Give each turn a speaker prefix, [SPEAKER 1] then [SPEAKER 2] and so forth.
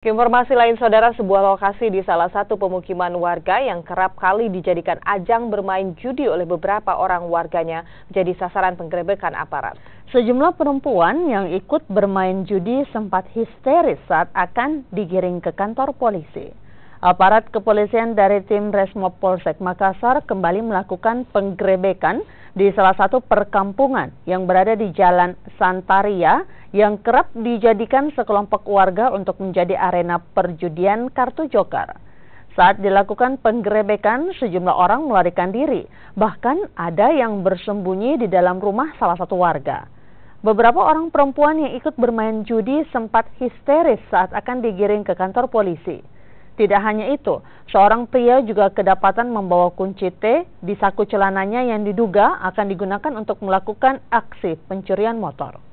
[SPEAKER 1] Informasi lain saudara, sebuah lokasi di salah satu pemukiman warga yang kerap kali dijadikan ajang bermain judi oleh beberapa orang warganya menjadi sasaran penggerebekan aparat. Sejumlah perempuan yang ikut bermain judi sempat histeris saat akan digiring ke kantor polisi. Aparat kepolisian dari tim Resmo Polsek Makassar kembali melakukan penggerebekan di salah satu perkampungan yang berada di Jalan Santaria yang kerap dijadikan sekelompok warga untuk menjadi arena perjudian kartu joker. Saat dilakukan penggerebekan, sejumlah orang melarikan diri, bahkan ada yang bersembunyi di dalam rumah salah satu warga. Beberapa orang perempuan yang ikut bermain judi sempat histeris saat akan digiring ke kantor polisi. Tidak hanya itu, seorang pria juga kedapatan membawa kunci T di saku celananya yang diduga akan digunakan untuk melakukan aksi pencurian motor.